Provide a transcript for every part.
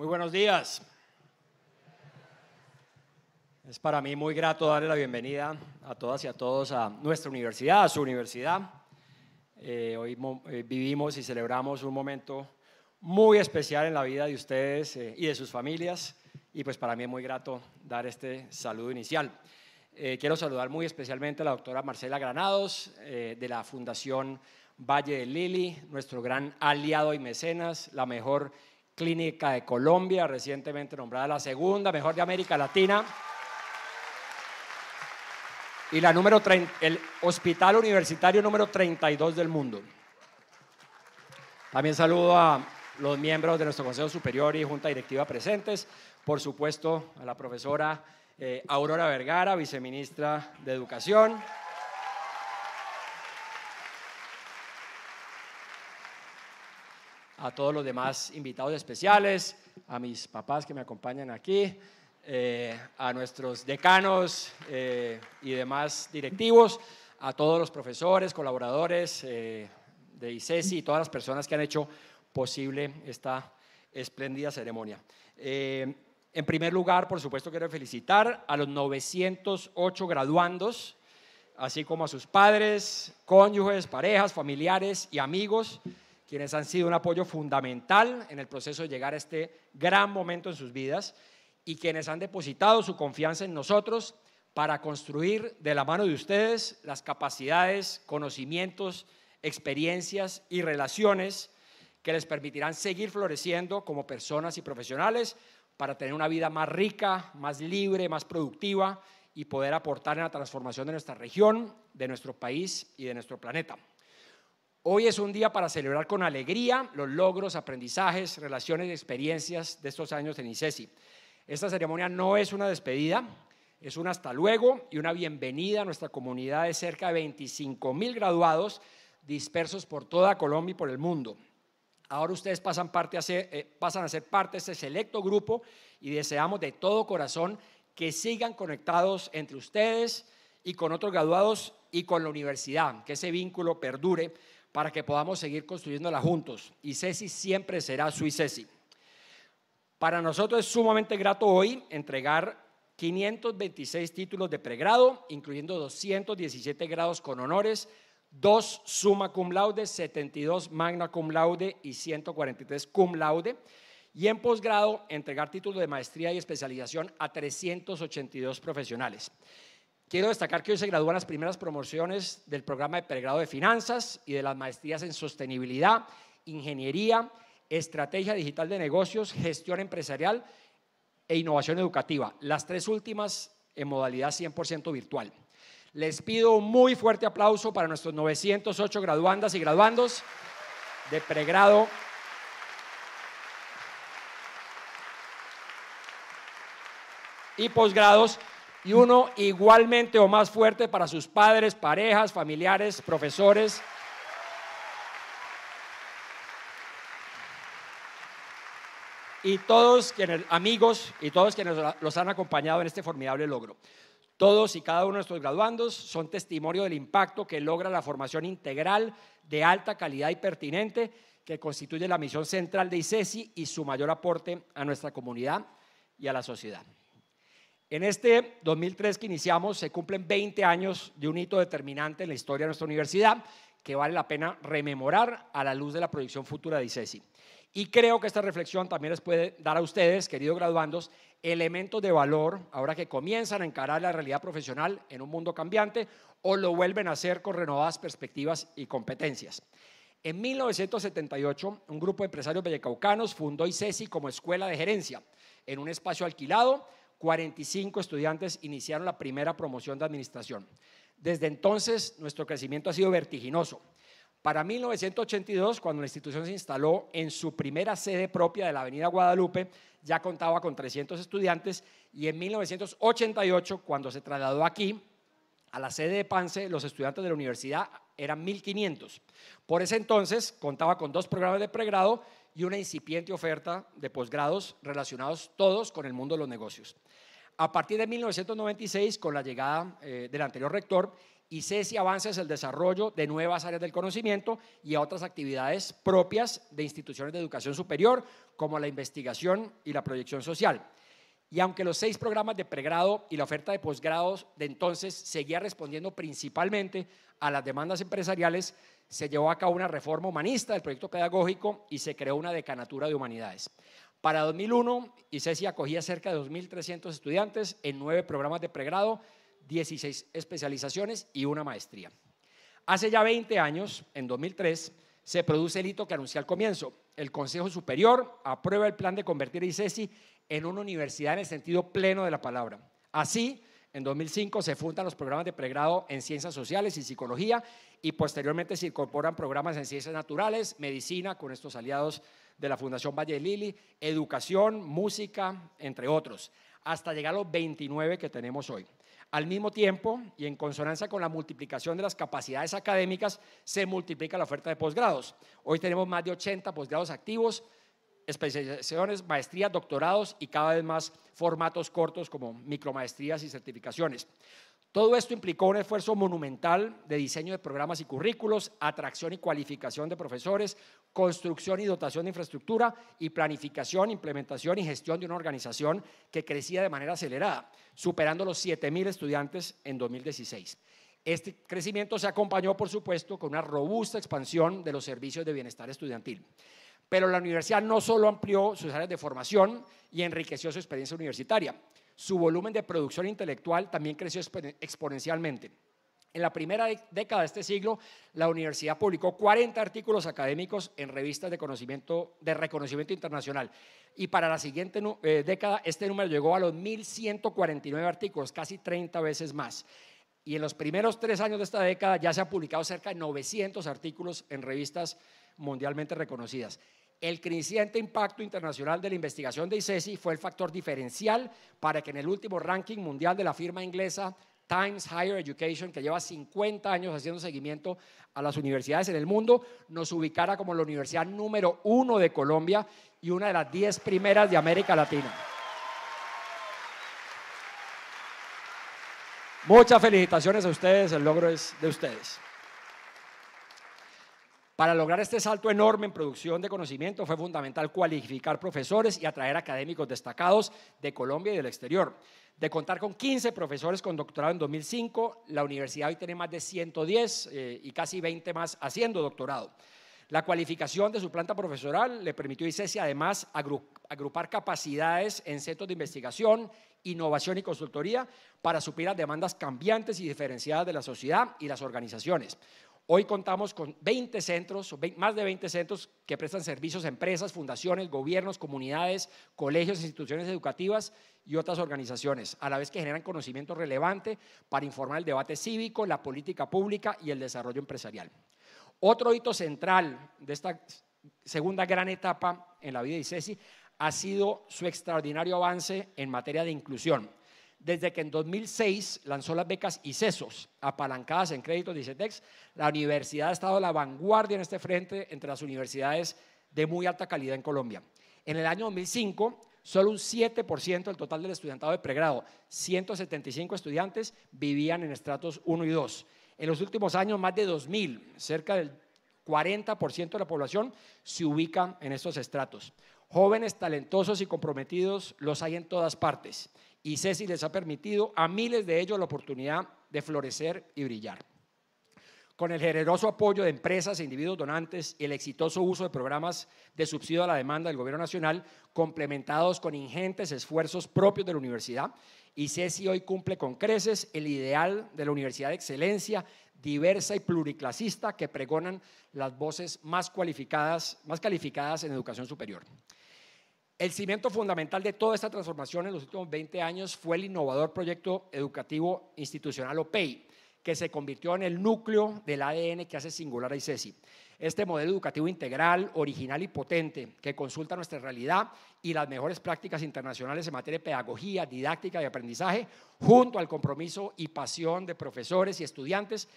Muy buenos días. Es para mí muy grato darle la bienvenida a todas y a todos a nuestra universidad, a su universidad. Eh, hoy eh, vivimos y celebramos un momento muy especial en la vida de ustedes eh, y de sus familias y pues para mí es muy grato dar este saludo inicial. quiero saludar muy especialmente a la doctora Marcela Granados de la Fundación Valle de Lili, nuestro gran aliado y mecenas, la mejor clínica de Colombia, recientemente nombrada la segunda mejor de América Latina. Y la número el hospital universitario número 32 del mundo. También saludo a los miembros de nuestro Consejo Superior y Junta Directiva presentes. Por supuesto, a la profesora eh, Aurora Vergara, viceministra de Educación. a todos los demás invitados especiales, a mis papás que me acompañan aquí, eh, a nuestros decanos eh, y demás directivos, a todos los profesores, colaboradores eh, de ICESI e y todas las personas que han hecho posible esta espléndida ceremonia. en primer lugar, por supuesto, quiero felicitar a los 908 graduandos, así como a sus padres, cónyuges, parejas, familiares y amigos quienes han sido un apoyo fundamental en el proceso de llegar a este gran momento en sus vidas y quienes han depositado su confianza en nosotros para construir de la mano de ustedes las capacidades, conocimientos, experiencias y relaciones que les permitirán seguir floreciendo como personas y profesionales para tener una vida más rica, más libre, más productiva y poder aportar en la transformación de nuestra región, de nuestro país y de nuestro planeta. Hoy es un día para celebrar con alegría los logros, aprendizajes, relaciones y experiencias de estos años en ICESI. Esta ceremonia no es una despedida, es un hasta luego y una bienvenida a nuestra comunidad de cerca de 25 mil graduados dispersos por toda Colombia y por el mundo. Ahora ustedes pasan, a ser, eh, a ser parte de este selecto grupo y deseamos de todo corazón que sigan conectados entre ustedes y con otros graduados y con la universidad, que ese vínculo perdure para que podamos seguir construyéndola juntos. Y Ceci siempre será su Ceci. Para nosotros es sumamente grato hoy entregar 526 títulos de pregrado, incluyendo 217 grados con honores, 2 summa cum laude, 72 magna cum laude y 143 cum laude. Y en posgrado, entregar títulos de maestría y especialización a 382 profesionales. Quiero destacar que hoy se gradúan las primeras promociones del programa de pregrado de finanzas y de las maestrías en sostenibilidad, ingeniería, estrategia digital de negocios, gestión empresarial e innovación educativa, las tres últimas en modalidad 100% virtual. Les pido un muy fuerte aplauso para nuestros 908 graduandas y graduandos de pregrado y posgrados y uno igualmente o más fuerte para sus padres, parejas, familiares, profesores. Y todos quienes, amigos y todos quienes los han acompañado en este formidable logro. Todos y cada uno de nuestros graduandos son testimonio del impacto que logra la formación integral de alta calidad y pertinente que constituye la misión central de ICESI y su mayor aporte a nuestra comunidad y a la sociedad. En este 2003 que iniciamos se cumplen 20 años de un hito determinante en la historia de nuestra universidad que vale la pena rememorar a la luz de la proyección futura de ICESI. E y creo que esta reflexión también les puede dar a ustedes, queridos graduandos, elementos de valor ahora que comienzan a encarar la realidad profesional en un mundo cambiante o lo vuelven a hacer con renovadas perspectivas y competencias. En 1978, un grupo de empresarios vallecaucanos fundó ICESI e como escuela de gerencia en un espacio alquilado 45 estudiantes iniciaron la primera promoción de administración. Desde entonces, nuestro crecimiento ha sido vertiginoso. Para 1982, cuando la institución se instaló en su primera sede propia de la Avenida Guadalupe, ya contaba con 300 estudiantes y en 1988, cuando se trasladó aquí, a la sede de Pance, los estudiantes de la universidad eran 1.500. Por ese entonces contaba con dos programas de pregrado y una incipiente oferta de posgrados relacionados todos con el mundo de los negocios. A partir de 1996, con la llegada eh, del anterior rector, ICESI avanza hacia el desarrollo de nuevas áreas del conocimiento y a otras actividades propias de instituciones de educación superior, como la investigación y la proyección social. Y aunque los seis programas de pregrado y la oferta de posgrados de entonces seguía respondiendo principalmente a las demandas empresariales, se llevó a cabo una reforma humanista del proyecto pedagógico y se creó una decanatura de humanidades. Para 2001, ICESI acogía cerca de 2.300 estudiantes en nueve programas de pregrado, 16 especializaciones y una maestría. Hace ya 20 años, en 2003, se produce el hito que anuncié al comienzo. El Consejo Superior aprueba el plan de convertir a ICESI en una universidad en el sentido pleno de la palabra. Así, en 2005 se fundan los programas de pregrado en ciencias sociales y psicología y posteriormente se incorporan programas en ciencias naturales, medicina con estos aliados de la Fundación Valle de Lili, educación, música, entre otros, hasta llegar a los 29 que tenemos hoy. Al mismo tiempo, y en consonancia con la multiplicación de las capacidades académicas, se multiplica la oferta de posgrados. Hoy tenemos más de 80 posgrados activos, especializaciones, maestrías, doctorados y cada vez más formatos cortos como micromaestrías y certificaciones. Todo esto implicó un esfuerzo monumental de diseño de programas y currículos, atracción y cualificación de profesores, construcción y dotación de infraestructura y planificación, implementación y gestión de una organización que crecía de manera acelerada, superando los 7.000 estudiantes en 2016. Este crecimiento se acompañó, por supuesto, con una robusta expansión de los servicios de bienestar estudiantil pero la universidad no solo amplió sus áreas de formación y enriqueció su experiencia universitaria, su volumen de producción intelectual también creció exponencialmente. En la primera década de este siglo, la universidad publicó 40 artículos académicos en revistas de, conocimiento, de reconocimiento internacional. Y para la siguiente eh, década, este número llegó a los 1.149 artículos, casi 30 veces más. Y en los primeros tres años de esta década ya se han publicado cerca de 900 artículos en revistas mundialmente reconocidas el creciente impacto internacional de la investigación de ICESI e fue el factor diferencial para que en el último ranking mundial de la firma inglesa Times Higher Education, que lleva 50 años haciendo seguimiento a las universidades en el mundo, nos ubicara como la universidad número uno de Colombia y una de las diez primeras de América Latina. Muchas felicitaciones a ustedes, el logro es de ustedes. Para lograr este salto enorme en producción de conocimiento fue fundamental cualificar profesores y atraer académicos destacados de Colombia y del exterior. De contar con 15 profesores con doctorado en 2005, la universidad hoy tiene más de 110 eh, y casi 20 más haciendo doctorado. La cualificación de su planta profesoral le permitió ICESI además agrupar capacidades en centros de investigación, innovación y consultoría para suplir las demandas cambiantes y diferenciadas de la sociedad y las organizaciones. Hoy contamos con 20 centros, más de 20 centros que prestan servicios a empresas, fundaciones, gobiernos, comunidades, colegios, instituciones educativas y otras organizaciones, a la vez que generan conocimiento relevante para informar el debate cívico, la política pública y el desarrollo empresarial. Otro hito central de esta segunda gran etapa en la vida de ICESI ha sido su extraordinario avance en materia de inclusión desde que en 2006 lanzó las becas ICESOS, apalancadas en créditos de ICETEX, la universidad ha estado a la vanguardia en este frente entre las universidades de muy alta calidad en Colombia. En el año 2005, solo un 7% del total del estudiantado de pregrado, 175 estudiantes, vivían en estratos 1 y 2. En los últimos años, más de 2.000, cerca del 40% de la población, se ubica en estos estratos. Jóvenes talentosos y comprometidos los hay en todas partes y Ceci les ha permitido a miles de ellos la oportunidad de florecer y brillar. Con el generoso apoyo de empresas e individuos donantes y el exitoso uso de programas de subsidio a la demanda del Gobierno Nacional, complementados con ingentes esfuerzos propios de la universidad, y Ceci hoy cumple con creces el ideal de la Universidad de Excelencia, diversa y pluriclasista que pregonan las voces más cualificadas, más calificadas en educación superior. El cimiento fundamental de toda esta transformación en los últimos 20 años fue el innovador proyecto educativo institucional OPEI, que se convirtió en el núcleo del ADN que hace singular a ICESI. E este modelo educativo integral, original y potente, que consulta nuestra realidad y las mejores prácticas internacionales en materia de pedagogía, didáctica y aprendizaje, junto al compromiso y pasión de profesores y estudiantes,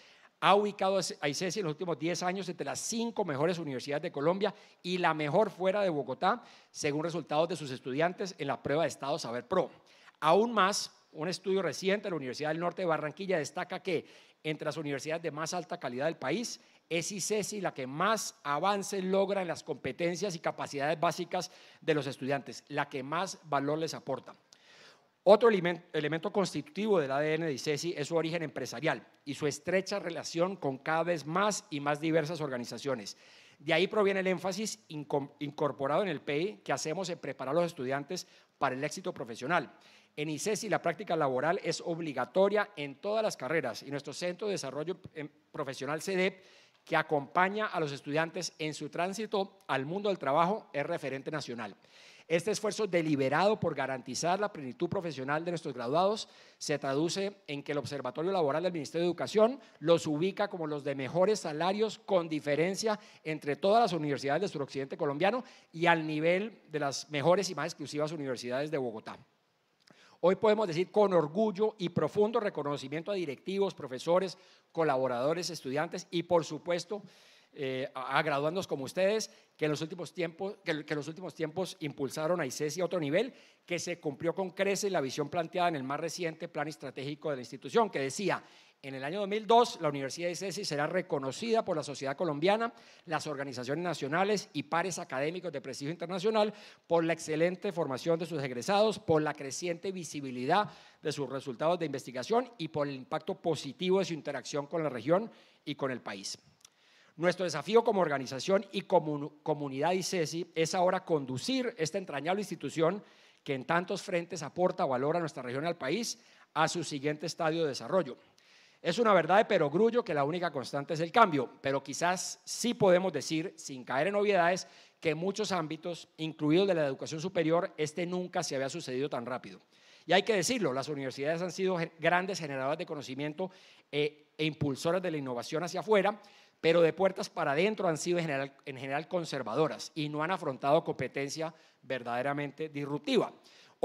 ha ubicado a ICESI en los últimos 10 años entre las cinco mejores universidades de Colombia y la mejor fuera de Bogotá, según resultados de sus estudiantes en la prueba de Estado Saber Pro. Aún más, un estudio reciente de la Universidad del Norte de Barranquilla destaca que entre las universidades de más alta calidad del país, es ICESI la que más avances logra en las competencias y capacidades básicas de los estudiantes, la que más valor les aporta. Otro elemento constitutivo del ADN de ICESI es su origen empresarial y su estrecha relación con cada vez más y más diversas organizaciones. De ahí proviene el énfasis incorporado en el PEI que hacemos en preparar a los estudiantes para el éxito profesional. En ICESI la práctica laboral es obligatoria en todas las carreras y nuestro Centro de Desarrollo eh, Profesional CDEP que acompaña a los estudiantes en su tránsito al mundo del trabajo es referente nacional. Este esfuerzo deliberado por garantizar la plenitud profesional de nuestros graduados se traduce en que el Observatorio Laboral del Ministerio de Educación los ubica como los de mejores salarios con diferencia entre todas las universidades del suroccidente colombiano y al nivel de las mejores y más exclusivas universidades de Bogotá. Hoy podemos decir con orgullo y profundo reconocimiento a directivos, profesores, colaboradores, estudiantes y por supuesto eh, a, graduandos como ustedes que en los últimos tiempos, que, los últimos tiempos impulsaron a y a otro nivel, que se cumplió con crece la visión planteada en el más reciente plan estratégico de la institución, que decía en el año 2002, la Universidad de ICESI será reconocida por la sociedad colombiana, las organizaciones nacionales y pares académicos de prestigio internacional por la excelente formación de sus egresados, por la creciente visibilidad de sus resultados de investigación y por el impacto positivo de su interacción con la región y con el país. Nuestro desafío como organización y como comunidad ICESI es ahora conducir esta entrañable institución que en tantos frentes aporta valor a nuestra región y al país a su siguiente estadio de desarrollo es una verdad de perogrullo que la única constante es el cambio, pero quizás sí podemos decir, sin caer en obviedades, que en muchos ámbitos, incluidos de la educación superior, este nunca se había sucedido tan rápido. Y hay que decirlo, las universidades han sido grandes generadoras de conocimiento eh, e impulsoras de la innovación hacia afuera, pero de puertas para adentro han sido en general conservadoras y no han afrontado competencia verdaderamente disruptiva.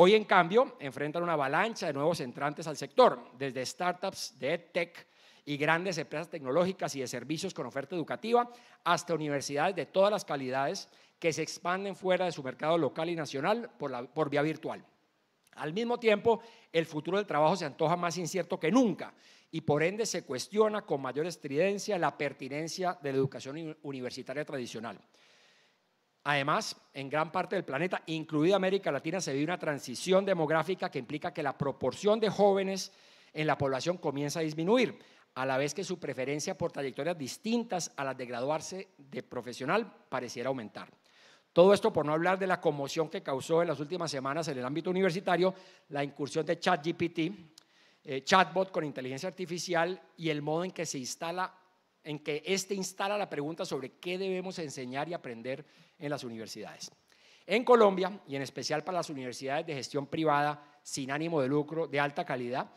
Hoy, en cambio, enfrentan una avalancha de nuevos entrantes al sector, desde startups de EdTech y grandes empresas tecnológicas y de servicios con oferta educativa, hasta universidades de todas las calidades que se expanden fuera de su mercado local y nacional por, por vía virtual. Al mismo tiempo, el futuro del trabajo se antoja más incierto que nunca y por ende se cuestiona con mayor estridencia la pertinencia de la educación universitaria tradicional. Además, en gran parte del planeta, incluida América Latina, se vive una transición demográfica que implica que la proporción de jóvenes en la población comienza a disminuir, a la vez que su preferencia por trayectorias distintas a las de graduarse de profesional pareciera aumentar. Todo esto por no hablar de la conmoción que causó en las últimas semanas en el ámbito universitario la incursión de ChatGPT, eh, chatbot con inteligencia artificial y el modo en que se instala en que éste instala la pregunta sobre qué debemos enseñar y aprender en las universidades. En Colombia, y en especial para las universidades de gestión privada sin ánimo de lucro de alta calidad,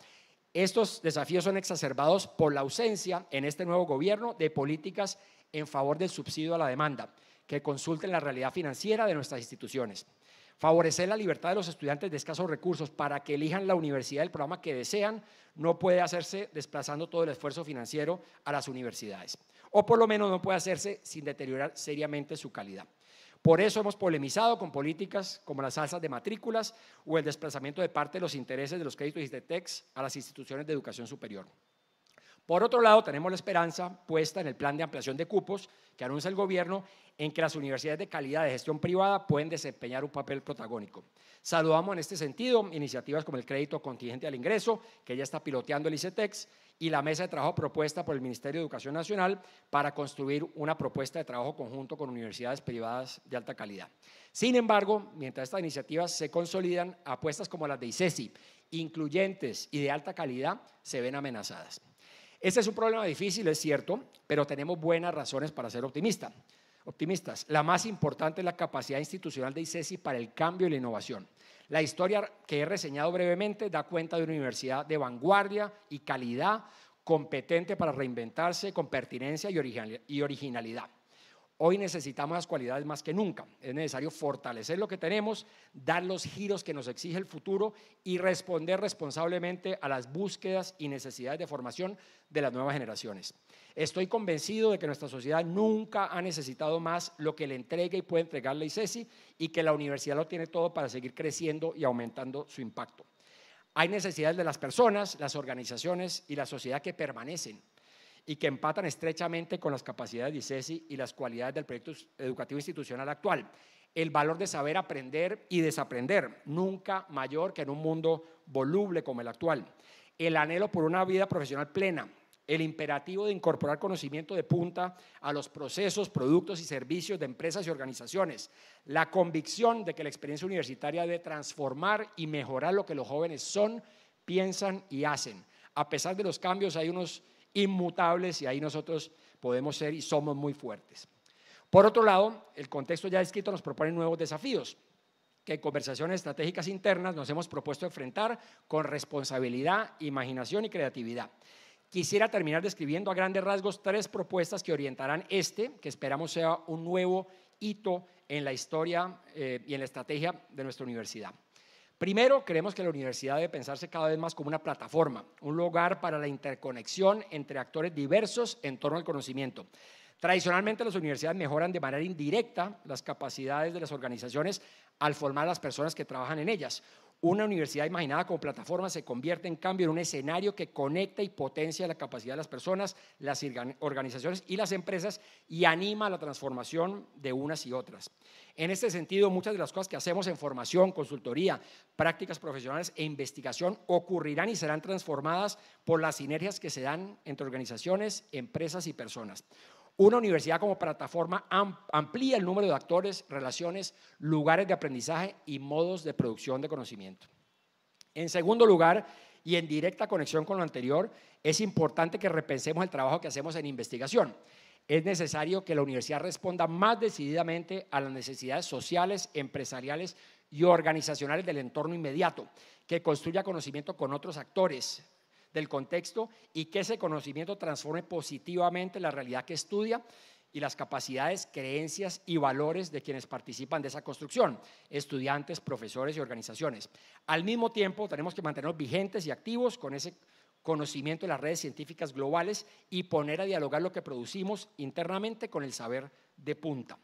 estos desafíos son exacerbados por la ausencia en este nuevo gobierno de políticas en favor del subsidio a la demanda, que consulten la realidad financiera de nuestras instituciones. Favorecer la libertad de los estudiantes de escasos recursos para que elijan la universidad del programa que desean no puede hacerse desplazando todo el esfuerzo financiero a las universidades, o por lo menos no puede hacerse sin deteriorar seriamente su calidad. Por eso hemos polemizado con políticas como las alzas de matrículas o el desplazamiento de parte de los intereses de los créditos de Tex a las instituciones de educación superior. Por otro lado, tenemos la esperanza puesta en el plan de ampliación de cupos que anuncia el gobierno en que las universidades de calidad de gestión privada pueden desempeñar un papel protagónico. Saludamos en este sentido iniciativas como el crédito contingente al ingreso, que ya está piloteando el ICETEX, y la mesa de trabajo propuesta por el Ministerio de Educación Nacional para construir una propuesta de trabajo conjunto con universidades privadas de alta calidad. Sin embargo, mientras estas iniciativas se consolidan, apuestas como las de ICESI, incluyentes y de alta calidad, se ven amenazadas. Ese es un problema difícil, es cierto, pero tenemos buenas razones para ser optimistas. Optimistas. La más importante es la capacidad institucional de ICESI e para el cambio y la innovación. La historia que he reseñado brevemente da cuenta de una universidad de vanguardia y calidad, competente para reinventarse con pertinencia y originalidad. Hoy necesitamos las cualidades más que nunca. Es necesario fortalecer lo que tenemos, dar los giros que nos exige el futuro y responder responsablemente a las búsquedas y necesidades de formación de las nuevas generaciones. Estoy convencido de que nuestra sociedad nunca ha necesitado más lo que le entrega y puede entregarle ICESI y que la universidad lo tiene todo para seguir creciendo y aumentando su impacto. Hay necesidades de las personas, las organizaciones y la sociedad que permanecen y que empatan estrechamente con las capacidades de ICESI y las cualidades del proyecto educativo institucional actual. El valor de saber aprender y desaprender, nunca mayor que en un mundo voluble como el actual. El anhelo por una vida profesional plena, el imperativo de incorporar conocimiento de punta a los procesos, productos y servicios de empresas y organizaciones, la convicción de que la experiencia universitaria debe transformar y mejorar lo que los jóvenes son, piensan y hacen. A pesar de los cambios, hay unos inmutables y ahí nosotros podemos ser y somos muy fuertes. Por otro lado, el contexto ya escrito nos propone nuevos desafíos que en conversaciones estratégicas internas nos hemos propuesto enfrentar con responsabilidad, imaginación y creatividad. Quisiera terminar describiendo a grandes rasgos tres propuestas que orientarán este, que esperamos sea un nuevo hito en la historia eh, y en la estrategia de nuestra universidad. Primero, creemos que la universidad debe pensarse cada vez más como una plataforma, un lugar para la interconexión entre actores diversos en torno al conocimiento. Tradicionalmente las universidades mejoran de manera indirecta las capacidades de las organizaciones al formar a las personas que trabajan en ellas. Una universidad imaginada como plataforma se convierte en cambio en un escenario que conecta y potencia la capacidad de las personas, las organizaciones y las empresas y anima la transformación de unas y otras. En este sentido, muchas de las cosas que hacemos en formación, consultoría, prácticas profesionales e investigación ocurrirán y serán transformadas por las sinergias que se dan entre organizaciones, empresas y personas. Una universidad como plataforma amplía el número de actores, relaciones, lugares de aprendizaje y modos de producción de conocimiento. En segundo lugar, y en directa conexión con lo anterior, es importante que repensemos el trabajo que hacemos en investigación. Es necesario que la universidad responda más decididamente a las necesidades sociales, empresariales y organizacionales del entorno inmediato, que construya conocimiento con otros actores, del contexto y que ese conocimiento transforme positivamente la realidad que estudia y las capacidades, creencias y valores de quienes participan de esa construcción, estudiantes, profesores y organizaciones. Al mismo tiempo, tenemos que mantenernos vigentes y activos con ese conocimiento de las redes científicas globales y poner a dialogar lo que producimos internamente con el saber de punta.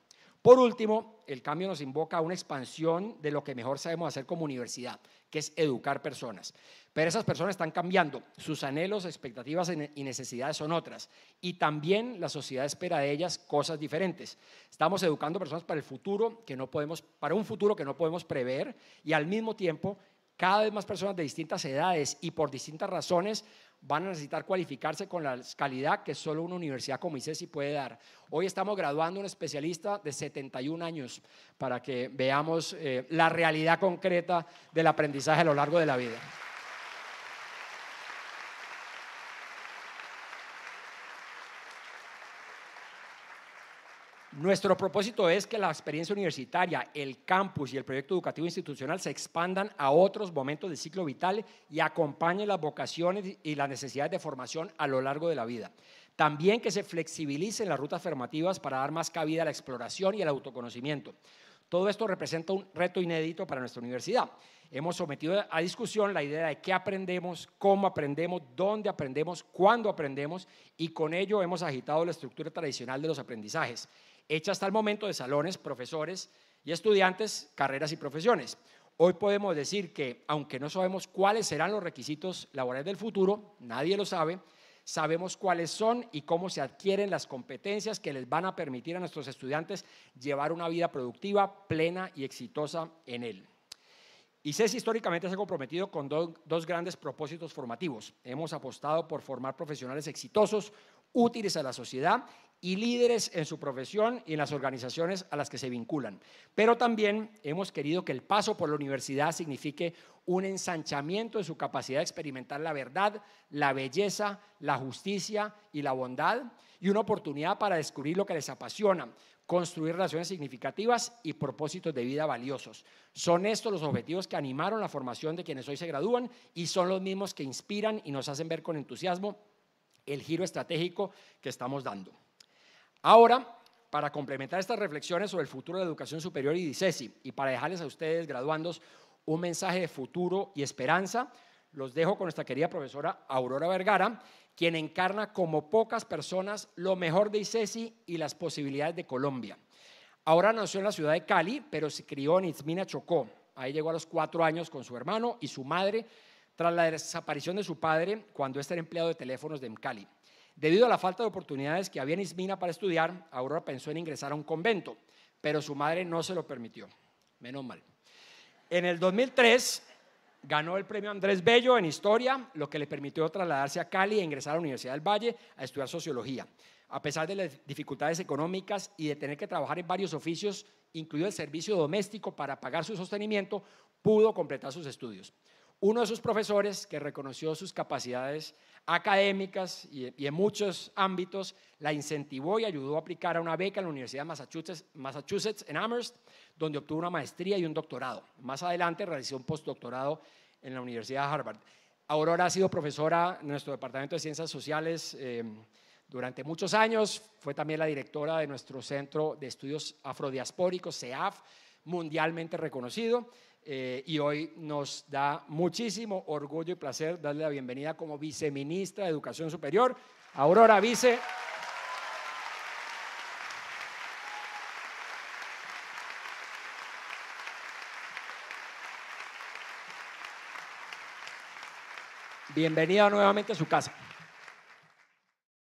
Por último, el cambio nos invoca a una expansión de lo que mejor sabemos hacer como universidad, que es educar personas. Pero esas personas están cambiando, sus anhelos, expectativas y necesidades son otras. Y también la sociedad espera de ellas cosas diferentes. Estamos educando personas para el futuro que no podemos, para un futuro que no podemos prever y al mismo tiempo cada vez más personas de distintas edades y por distintas razones van a necesitar cualificarse con la calidad que solo una universidad como ICESI puede dar. Hoy estamos graduando un especialista de 71 años para que veamos eh, la realidad concreta del aprendizaje a lo largo de la vida. Nuestro propósito es que la experiencia universitaria, el campus y el proyecto educativo institucional se expandan a otros momentos del ciclo vital y acompañen las vocaciones y las necesidades de formación a lo largo de la vida. También que se flexibilicen las rutas formativas para dar más cabida a la exploración y al autoconocimiento. Todo esto representa un reto inédito para nuestra universidad. Hemos sometido a discusión la idea de qué aprendemos, cómo aprendemos, dónde aprendemos, cuándo aprendemos y con ello hemos agitado la estructura tradicional de los aprendizajes hecha hasta el momento de salones, profesores y estudiantes, carreras y profesiones. Hoy podemos decir que, aunque no sabemos cuáles serán los requisitos laborales del futuro, nadie lo sabe, sabemos cuáles son y cómo se adquieren las competencias que les van a permitir a nuestros estudiantes llevar una vida productiva, plena y exitosa en él. ICES históricamente se ha comprometido con dos grandes propósitos formativos. Hemos apostado por formar profesionales exitosos, útiles a la sociedad y líderes en su profesión y en las organizaciones a las que se vinculan. Pero también hemos querido que el paso por la universidad signifique un ensanchamiento de su capacidad de experimentar la verdad, la belleza, la justicia y la bondad, y una oportunidad para descubrir lo que les apasiona, construir relaciones significativas y propósitos de vida valiosos. Son estos los objetivos que animaron la formación de quienes hoy se gradúan y son los mismos que inspiran y nos hacen ver con entusiasmo el giro estratégico que estamos dando. Ahora, para complementar estas reflexiones sobre el futuro de la educación superior y DICESI, y para dejarles a ustedes, graduandos, un mensaje de futuro y esperanza, los dejo con nuestra querida profesora Aurora Vergara, quien encarna como pocas personas lo mejor de ICESI y las posibilidades de Colombia. Ahora nació en la ciudad de Cali, pero se crió en Izmina Chocó. Ahí llegó a los cuatro años con su hermano y su madre tras la desaparición de su padre cuando este era empleado de teléfonos de Cali. Debido a la falta de oportunidades que había en Ismina para estudiar, Aurora pensó en ingresar a un convento, pero su madre no se lo permitió. Menos mal. En el 2003 ganó el premio Andrés Bello en Historia, lo que le permitió trasladarse a Cali e ingresar a la Universidad del Valle a estudiar Sociología. A pesar de las dificultades económicas y de tener que trabajar en varios oficios, incluido el servicio doméstico para pagar su sostenimiento, pudo completar sus estudios. Uno de sus profesores, que reconoció sus capacidades, académicas y, en muchos ámbitos, la incentivó y ayudó a aplicar a una beca en la Universidad de Massachusetts, en Amherst, donde obtuvo una maestría y un doctorado. Más adelante realizó un postdoctorado en la Universidad de Harvard. Aurora ha sido profesora en nuestro Departamento de Ciencias Sociales em, durante muchos años, fue también la directora de nuestro Centro de Estudios Afrodiaspóricos, CEAF, mundialmente reconocido. Eh, y hoy nos da muchísimo orgullo y placer darle la bienvenida como viceministra de Educación Superior, Aurora Vice. Bienvenida nuevamente a su casa.